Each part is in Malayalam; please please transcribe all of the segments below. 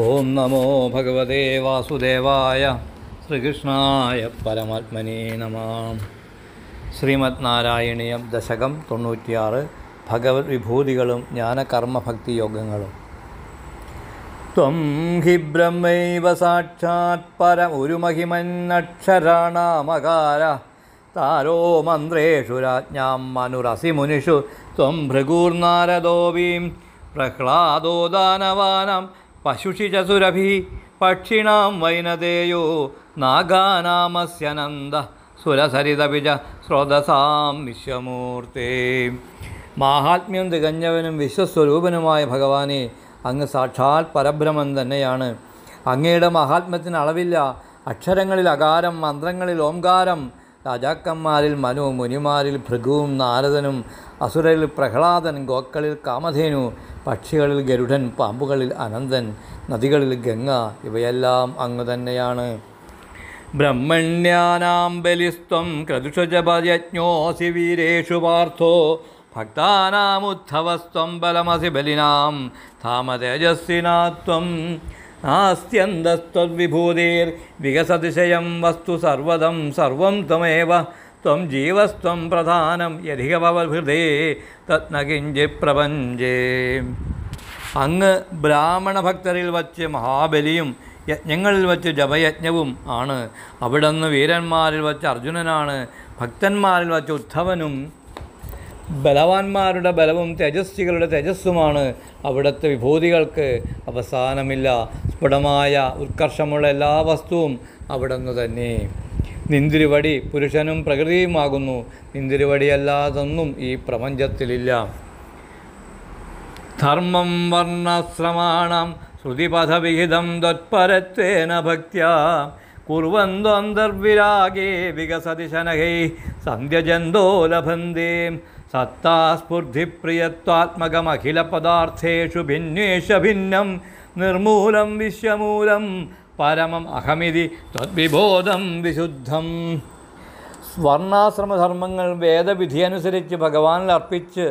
ഓം നമോ ഭഗവതേ വാസുദേവായ ശ്രീകൃഷ്ണായ പരമാത്മനേ നമാം ശ്രീമദ് നാരായണീയം ദശകം തൊണ്ണൂറ്റിയാറ് ഭഗവത് വിഭൂതികളും ജ്ഞാനകർമ്മഭക്തി യോഗങ്ങളും ത്വം ഹി ബ്രഹ്മൈവ സാക്ഷാത് പര ഒരു മഹിമന്നക്ഷരാണാമകാര താരോ മന്ത്രേഷു രാജ്ഞാം മനുരസി മുനിഷു ത്വം ഭൃഗൂർനാരദോവീം പ്രഹ്ലാദോ ദാനവാനം പശുഷി ചസുരഭി പക്ഷിണാം വൈനദേയോ നാഗാനാമസ്യനന്ദ സുരസരിതപിജ സ്രോതസാം വിശ്വമൂർത്തേ മാഹാത്മ്യം തികഞ്ഞവനും വിശ്വസ്വരൂപനുമായ ഭഗവാനെ അങ്ങ് സാക്ഷാൽ പരബ്രഹ്മൻ തന്നെയാണ് അങ്ങയുടെ മഹാത്മ്യത്തിന് അളവില്ല അക്ഷരങ്ങളിൽ അകാരം മന്ത്രങ്ങളിൽ ഓംകാരം രാജാക്കന്മാരിൽ മനു മുനിമാരിൽ ഭൃഗുവും നാരദനും അസുരരിൽ പ്രഹ്ലാദൻ ഗോക്കളിൽ കാമധേനു പക്ഷികളിൽ ഗരുഡൻ പാമ്പുകളിൽ അനന്തൻ നദികളിൽ ഗംഗ ഇവയെല്ലാം അങ്ങ് തന്നെയാണ് ബ്രഹ്മണ്യാനാം ബലിസ്ത്വം ക്രതുഷജപയജ്ഞോസി വീരേഷു പാർത്ഥോ ഭക്താനാമുദ്ധവസ്ത്വം ബലമസി ബലിനാം താമതേജസ്വിനാത്വം നാസ്ത്യന്തസ്ത്വവിഭൂതിർ വികസതിശയം വസ്തു സർവദം സർവം ത്വമേവ ത്വം ജീവസ്ത്വം പ്രധാനം യധികഭവഹൃദേ തത്നകിഞ്ചി പ്രപഞ്ചേ അങ്ങ് ബ്രാഹ്മണ ഭക്തരിൽ വച്ച് മഹാബലിയും യജ്ഞങ്ങളിൽ വച്ച് ജപയജ്ഞവും ആണ് അവിടുന്ന് വീരന്മാരിൽ വച്ച് അർജുനനാണ് ഭക്തന്മാരിൽ വച്ച് ഉദ്ധവനും ബലവാന്മാരുടെ ബലവും തേജസ്വികളുടെ തേജസ്സുമാണ് അവിടുത്തെ വിഭൂതികൾക്ക് അവസാനമില്ല സ്ഫുടമായ ഉത്കർഷമുള്ള എല്ലാ വസ്തുവും അവിടുന്ന് തന്നെ നിന്തിരുവടി പുരുഷനും പ്രകൃതിയുമാകുന്നു നിന്തിരുവടിയല്ലാതൊന്നും ഈ പ്രപഞ്ചത്തിലില്ല ധർമ്മം വർണ്ണശ്രമാണം ശ്രുതിപഥവിഹിതം ത്വത്പരത്വേന ഭക്ത കുർവന്തോന്തർവിരാഗേ വികസതി ശനഹൈ സന്ധ്യജന്തോ ലഭന്തേ സത്താസ്ഫുർധിപ്രിയത്വാത്മകമഖിലപദാർത്ഥേഷു ഭിന്നേഷ ഭിന്നം നിർമൂലം വിശ്വമൂലം പരമം അഹമിതി തദ്വിബോധം വിശുദ്ധം സ്വർണാശ്രമധർമ്മങ്ങൾ വേദവിധി അനുസരിച്ച് ഭഗവാനിൽ അർപ്പിച്ച്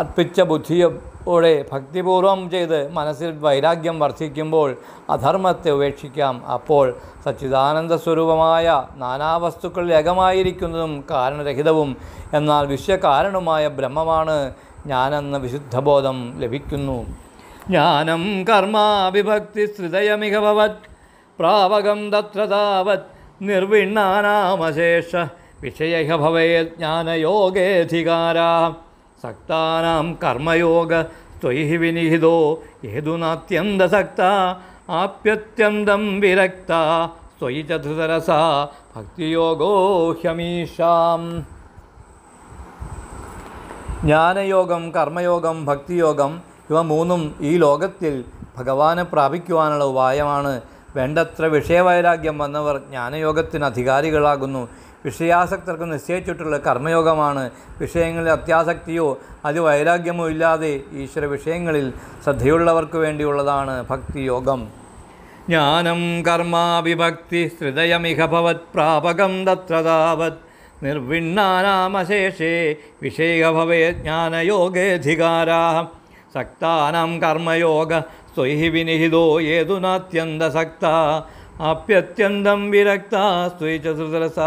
അർപ്പിച്ച ബുദ്ധിയോടെ ഭക്തിപൂർവം ചെയ്ത് മനസ്സിൽ വൈരാഗ്യം വർദ്ധിക്കുമ്പോൾ അധർമ്മത്തെ ഉപേക്ഷിക്കാം അപ്പോൾ സച്ചിദാനന്ദ സ്വരൂപമായ നാനാവസ്തുക്കൾ ഏകമായിരിക്കുന്നതും കാരണരഹിതവും എന്നാൽ വിശ്വകാരണവുമായ ബ്രഹ്മമാണ് ഞാനെന്ന വിശുദ്ധബോധം ലഭിക്കുന്നു ജ്ഞാനം കർമാവിഭക്തി ഭവത് പ്രാവകം തത്ര താവത് നിർവിണ്ണാനാമശേഷ വിഷയ ഭവേ ജ്ഞാനയോഗേധികാര സക്താനാം കർമ്മയോഗ ത്വയി വിനിഹിതോ ഏതുനാത്യന്തസക്ത ആപ്യത്യന്തം വിരക്ത ത്വയി ചതുതരസ ഭക്തിയോഗോ ഹ്യമീഷാം ജ്ഞാനയോഗം കർമ്മയോഗം ഭക്തിയോഗം ഇവ മൂന്നും ഈ ലോകത്തിൽ ഭഗവാനെ പ്രാപിക്കുവാനുള്ള ഉപായമാണ് വേണ്ടത്ര വിഷയവൈരാഗ്യം വന്നവർ ജ്ഞാനയോഗത്തിന് അധികാരികളാകുന്നു വിഷയാസക്തർക്ക് നിശ്ചയിച്ചിട്ടുള്ള കർമ്മയോഗമാണ് വിഷയങ്ങളിൽ അത്യാസക്തിയോ അതിവൈരാഗ്യമോ ഇല്ലാതെ ഈശ്വര വിഷയങ്ങളിൽ ശ്രദ്ധയുള്ളവർക്ക് വേണ്ടിയുള്ളതാണ് ഭക്തിയോഗം ജ്ഞാനം കർമാവിഭക്തി ഹൃദയമിഹ ഭവത് പ്രാപകം തത്രതാവത് നിർവിണ്ണാനാമശേഷേ വിഷയഭവേ ജ്ഞാനയോഗേധികാരാഹം सक्तानां कर्मयोगस्त्व हि विनिहितो येतुनात्यन्तसक्ता अप्यत्यन्तं विरक्ता स्वी च सुसरसा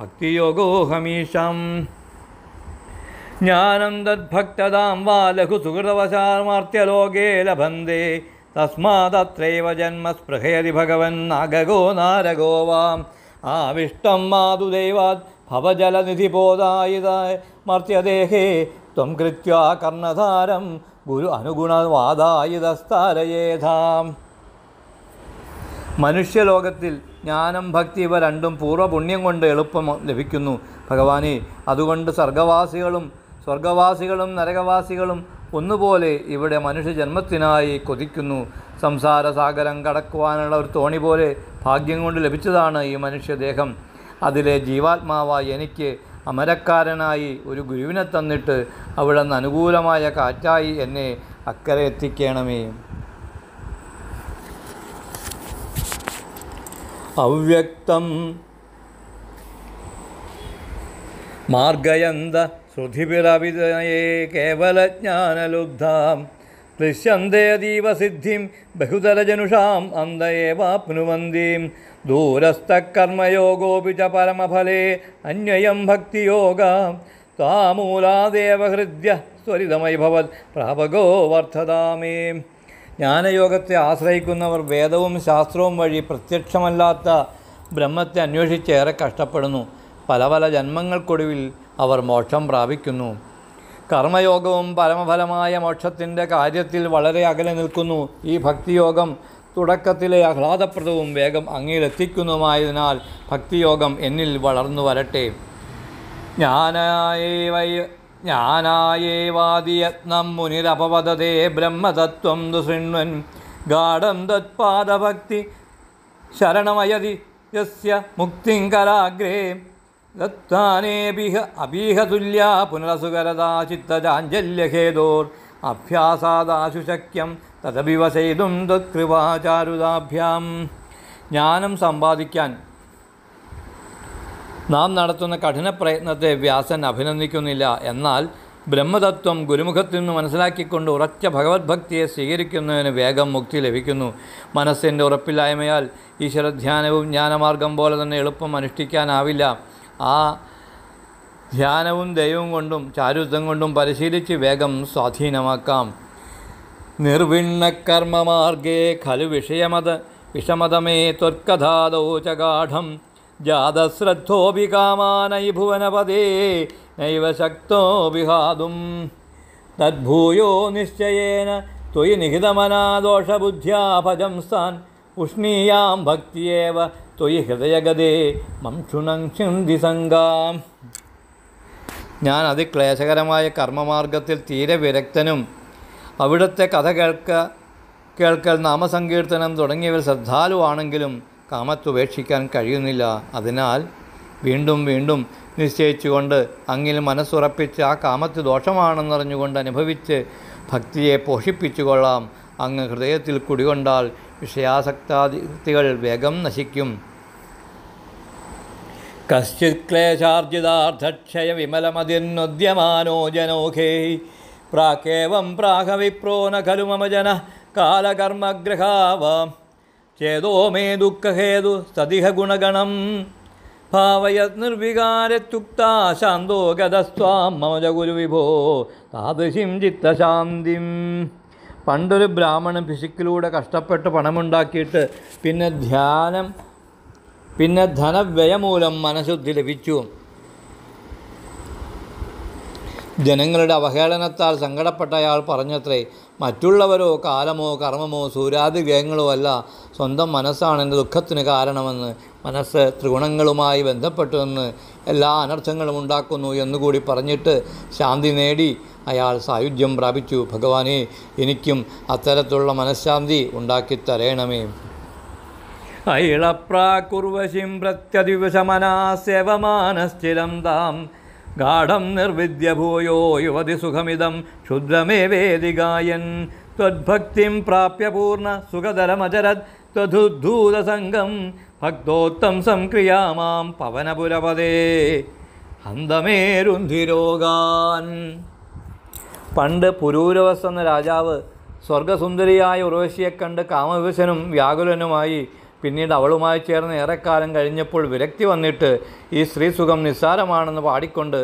भक्तियोगो हमीशम् ज्ञानं तद्भक्तदां वा लघु सुकृतवशामर्त्यलोके लभन्ते तस्मादत्रैव जन्म स्पृहयति भगवन्नागगो नारगो वाम् आविष्टं माधुदेवात् भवजलनिधिबोधायु मर्त्यदेहे ത്വം കൃത്യാ കർണധാരം ഗുരു അനുഗുണവാദായുധസ്ഥാലയേധാം മനുഷ്യലോകത്തിൽ ജ്ഞാനം ഭക്തി ഇവ രണ്ടും പൂർവ്വപുണ്യം കൊണ്ട് എളുപ്പം ലഭിക്കുന്നു ഭഗവാനെ അതുകൊണ്ട് സ്വർഗവാസികളും സ്വർഗവാസികളും നരകവാസികളും ഒന്നുപോലെ ഇവിടെ മനുഷ്യജന്മത്തിനായി കൊതിക്കുന്നു സംസാരസാഗരം കടക്കുവാനുള്ള ഒരു തോണി പോലെ ഭാഗ്യം കൊണ്ട് ലഭിച്ചതാണ് ഈ മനുഷ്യദേഹം അതിലെ ജീവാത്മാവായി എനിക്ക് അമരക്കാരനായി ഒരു ഗുരുവിനെ തന്നിട്ട് അവിടെ നിന്ന് അനുകൂലമായ കാറ്റായി എന്നെ അക്കരെ എത്തിക്കണമേ അവ്യക്തം മാർഗയന്ത ശ്രുതിപിറവിതയെ കേവലജ്ഞാനലുബ്ധാം ക്ലിശ്യന്തേതീവ സിദ്ധിം ബഹുതരജനുഷാം അന്തയേവാപ്നുവന്തീം ദൂരസ്ഥകർമ്മയോഗോപി പരമഫലേ അന്വയം ഭക്തിയോഗ താമൂലാദേവഹൃദ്യ സ്വരിതമൈ ഭവത് പ്രാപകോ വർദ്ധതാമേ ജ്ഞാനയോഗത്തെ ആശ്രയിക്കുന്നവർ വേദവും ശാസ്ത്രവും വഴി പ്രത്യക്ഷമല്ലാത്ത ബ്രഹ്മത്തെ ഏറെ കഷ്ടപ്പെടുന്നു പല പല ജന്മങ്ങൾക്കൊടുവിൽ അവർ മോക്ഷം പ്രാപിക്കുന്നു കർമ്മയോഗവും പരമഫലമായ മോക്ഷത്തിൻ്റെ കാര്യത്തിൽ വളരെ അകലെ നിൽക്കുന്നു ഈ ഭക്തിയോഗം തുടക്കത്തിലെ ആഹ്ലാദപ്രദവും വേഗം അങ്ങയിലെത്തിക്കുന്നതുമായതിനാൽ ഭക്തിയോഗം എന്നിൽ വളർന്നു വരട്ടെ ജ്ഞാനായേവൈ ജ്ഞാനായേവാദിയത്നം മുനിരപവദതേ ബ്രഹ്മതത്വം ദുശൃണ്വൻ ഗാഠം തത്പാദഭക്തി ശരണമയതി യസ്യ കലാഗ്രേ ദത്താനേബിഹ അബീഹതുല്യ പുനരസുകരദാ ചിത്തജാഞ്ചല്യഖേദോർ അഭ്യാസാദാശുശക്യം തദവിവസേതും ചെയ്തും തത്കൃപാചാരുതാഭ്യാം ജ്ഞാനം സമ്പാദിക്കാൻ നാം നടത്തുന്ന കഠിന പ്രയത്നത്തെ വ്യാസൻ അഭിനന്ദിക്കുന്നില്ല എന്നാൽ ബ്രഹ്മതത്വം ഗുരുമുഖത്തിൽ നിന്ന് മനസ്സിലാക്കിക്കൊണ്ട് ഉറച്ച ഭഗവത്ഭക്തിയെ സ്വീകരിക്കുന്നതിന് വേഗം മുക്തി ലഭിക്കുന്നു മനസ്സിൻ്റെ ഉറപ്പില്ലായ്മയാൽ ഈശ്വരധ്യാനവും ജ്ഞാനമാർഗം പോലെ തന്നെ എളുപ്പം അനുഷ്ഠിക്കാനാവില്ല ആ ധ്യാനവും ദൈവം കൊണ്ടും ചാരുത്വം കൊണ്ടും പരിശീലിച്ച് വേഗം സ്വാധീനമാക്കാം നിർവിണ്ണകർമ്മമാർഗേ ഖലു വിഷയമത് വിഷമതമേ ത്വത്കഥാദൗ ച ഗാഠം ജാതശ്രദ്ധോപി കാമാനൈ ഭുവനപദേ നൈവ ശക്തോപിഹാതും തദ്ഭൂയോ നിശ്ചയേന ത്വയി നിഹിതമനാദോഷബുദ്ധ്യാഭജം സ്ഥാൻ ഉഷ്ണീയാം ഭക്തിയേവ ത്വയി ഹൃദയഗതേ മംക്ഷുണം ചിന്തി സംഗാം ഞാൻ അതിക്ലേശകരമായ കർമ്മമാർഗത്തിൽ തീരെ വിരക്തനും അവിടുത്തെ കഥ കേൾക്ക കേൾക്കൽ നാമസങ്കീർത്തനം തുടങ്ങിയവർ ശ്രദ്ധാലുവാണെങ്കിലും കാമത്തുപേക്ഷിക്കാൻ കഴിയുന്നില്ല അതിനാൽ വീണ്ടും വീണ്ടും നിശ്ചയിച്ചുകൊണ്ട് അങ്ങിൽ മനസ്സുറപ്പിച്ച് ആ കാമത്ത് ദോഷമാണെന്നറിഞ്ഞുകൊണ്ട് അനുഭവിച്ച് ഭക്തിയെ പോഷിപ്പിച്ചുകൊള്ളാം അങ്ങ് ഹൃദയത്തിൽ കുടികൊണ്ടാൽ വിഷയാസക്താതികൾ വേഗം നശിക്കും കശ്ചിത് ക്ലേശാർജിതാർത്ഥക്ഷയ വിമലമതിർന്നുദ്യമാനോ പ്രാക്കേവം പ്രാഹവിപ്രോ ന ഖലു മമ ജന കാലകർമ്മഗ്രഹാവാം ചേതോ മേ ദുഃഖഹേതു സതിഹ ഗുണഗണം ഭാവയത് നിർവികാരത്യുക്ത ശാന്തോ ഗതസ്വാം മമജ വിഭോ താദൃശിം ചിത്തശാന്തിം പണ്ടൊരു ബ്രാഹ്മണൻ ഫിസിക്കിലൂടെ കഷ്ടപ്പെട്ട് പണമുണ്ടാക്കിയിട്ട് പിന്നെ ധ്യാനം പിന്നെ ധനവ്യയമൂലം മനഃശുദ്ധി ലഭിച്ചു ജനങ്ങളുടെ അവഹേളനത്താൽ സങ്കടപ്പെട്ടയാൾ പറഞ്ഞത്രേ മറ്റുള്ളവരോ കാലമോ കർമ്മമോ സൂര്യാതിഗ്രഹങ്ങളോ അല്ല സ്വന്തം മനസ്സാണ് എൻ്റെ ദുഃഖത്തിന് കാരണമെന്ന് മനസ്സ് ത്രിഗുണങ്ങളുമായി ബന്ധപ്പെട്ടുവെന്ന് എല്ലാ അനർത്ഥങ്ങളും ഉണ്ടാക്കുന്നു എന്നുകൂടി പറഞ്ഞിട്ട് ശാന്തി നേടി അയാൾ സായുധ്യം പ്രാപിച്ചു ഭഗവാനെ എനിക്കും അത്തരത്തിലുള്ള മനഃശാന്തി ഉണ്ടാക്കി തരയണമേ അയിളപ്രാകുർവശിം പ്രത്യദിവശമനാ സേവമാനസ്ഥിരം താം ഗാഢം നിർവിദ്യ ഭൂയോ യുവതി സുഖമിതം വേദി ഗായൻ ത്വദ്ഭക്തിം പ്രാപ്യ പൂർണ്ണ സുഖതരമചരത് ത്വദുദ്ധൂതസംഗം ഭക്തോത്തം സംക്രിയാമാം പവനപുരപദേ ഹന്തമേരുന്ധിരോഗാൻ പണ്ട് പുരൂരവസ് എന്ന രാജാവ് സ്വർഗസുന്ദരിയായ ഉറവശിയെ കണ്ട് കാമവിവശനും വ്യാകുലനുമായി പിന്നീട് അവളുമായി ചേർന്ന് ഏറെക്കാലം കഴിഞ്ഞപ്പോൾ വിരക്തി വന്നിട്ട് ഈ സ്ത്രീസുഖം നിസ്സാരമാണെന്ന് പാടിക്കൊണ്ട്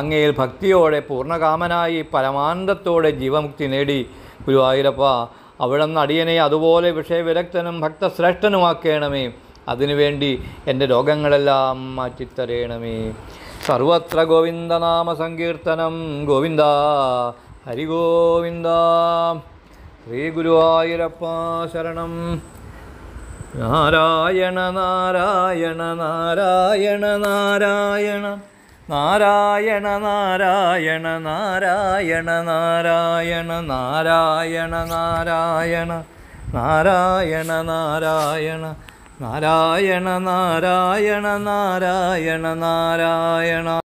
അങ്ങയിൽ ഭക്തിയോടെ പൂർണ്ണകാമനായി പരമാനന്ദത്തോടെ ജീവമുക്തി നേടി ഗുരുവായൂരപ്പ അവിടുന്ന് അടിയനെ അതുപോലെ വിഷയവിരക്തനും ഭക്തശ്രേഷ്ഠനുമാക്കണമേ അതിനുവേണ്ടി എൻ്റെ രോഗങ്ങളെല്ലാം മാറ്റിത്തരയണമേ സർവത്ര ഗോവിന്ദനാമ സങ്കീർത്തനം ഗോവിന്ദ ഹരിഗോവിന്ദ ശ്രീ ഗുരുവായൂരപ്പ ശരണം നാരായണ നാരായണ നാരായണ നാരായണ നാരായണ നാരായണ നാരായണ നാരായണ നാരായണ നാരായണ നാരായണ നാരായണ നാരായണ നാരായണ നാരായണ നാരായണ